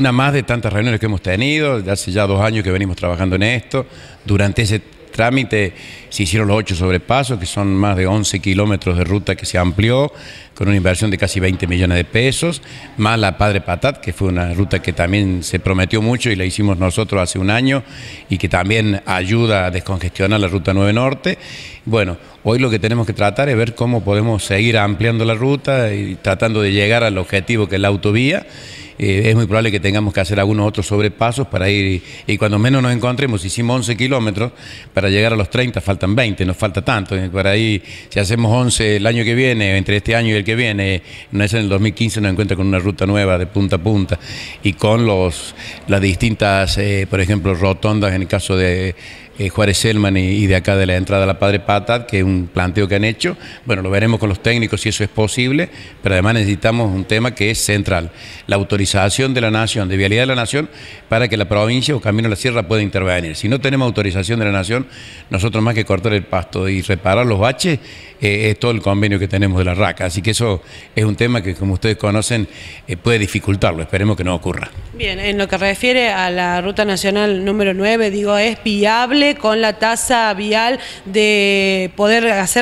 una más de tantas reuniones que hemos tenido, hace ya dos años que venimos trabajando en esto. Durante ese trámite se hicieron los ocho sobrepasos, que son más de 11 kilómetros de ruta que se amplió, con una inversión de casi 20 millones de pesos, más la Padre Patat, que fue una ruta que también se prometió mucho y la hicimos nosotros hace un año y que también ayuda a descongestionar la Ruta 9 Norte. Bueno, hoy lo que tenemos que tratar es ver cómo podemos seguir ampliando la ruta y tratando de llegar al objetivo que es la autovía eh, es muy probable que tengamos que hacer algunos otros sobrepasos para ir, y, cuando menos nos encontremos, hicimos 11 kilómetros, para llegar a los 30 faltan 20, nos falta tanto, eh, por ahí, si hacemos 11 el año que viene, entre este año y el que viene, no es en el 2015, nos encuentra con una ruta nueva de punta a punta, y con los las distintas, eh, por ejemplo, rotondas en el caso de eh, Juárez Selman y, de acá de la entrada a la Padre Patad, que es un planteo que han hecho. Bueno, lo veremos con los técnicos si eso es posible, pero además necesitamos un tema que es central, la autorización de la Nación, de Vialidad de la Nación, para que la provincia o Camino a la Sierra pueda intervenir. Si no tenemos autorización de la Nación, nosotros más que cortar el pasto y reparar los baches, eh, es todo el convenio que tenemos de la RACA, Así que eso es un tema que, como ustedes conocen, eh, puede dificultarlo. Esperemos que no ocurra. Bien, en lo que refiere a la Ruta Nacional número 9, digo, ¿es viable con la tasa vial de poder hacer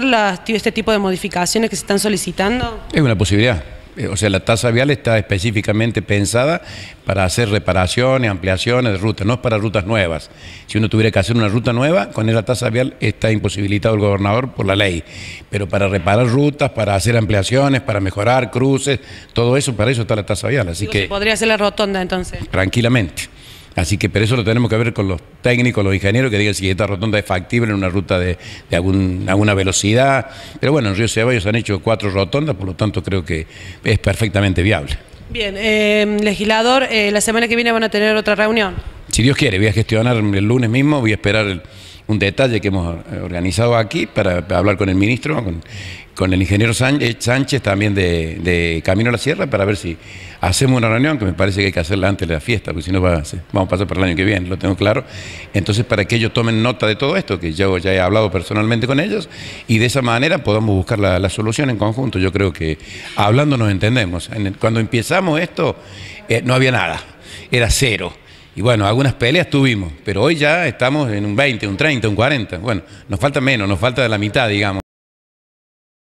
este tipo de modificaciones que se están solicitando? Es una posibilidad. Eh, o sea, la tasa vial está específicamente pensada para hacer reparaciones, ampliaciones de rutas, no es para rutas nuevas. Si uno tuviera que hacer una ruta nueva, con esa tasa vial está imposibilitado el gobernador por la ley. Pero para reparar rutas, para hacer ampliaciones, para mejorar cruces, todo eso, para eso está la tasa vial. Así que, podría hacer la rotonda entonces? Tranquilamente. Así que, por eso lo tenemos que ver con los técnicos, los ingenieros, que digan si esta rotonda es factible en una ruta de, alguna velocidad. Pero bueno, en Río Ceballos han hecho cuatro rotondas, por lo tanto creo que es perfectamente viable. Bien, eh, legislador, eh, la semana que viene van a tener otra reunión. Si Dios quiere, voy a gestionar el lunes mismo, voy a esperar el un detalle que hemos eh, organizado aquí para hablar con el ministro, con, el ingeniero Sánchez, también de, Camino a la Sierra, para ver si hacemos una reunión, que me parece que hay que hacerla antes de la fiesta, porque si no vamos a pasar para el año que viene, lo tengo claro. Entonces, para que ellos tomen nota de todo esto, que yo ya he hablado personalmente con ellos, y de esa manera podamos buscar la, solución en conjunto. Yo creo que hablando nos entendemos. Cuando empezamos esto, eh, no había nada, era cero. Y bueno, algunas peleas tuvimos, pero hoy ya estamos en un 20, un 30, un 40. Bueno, nos falta menos, nos falta de la mitad, digamos.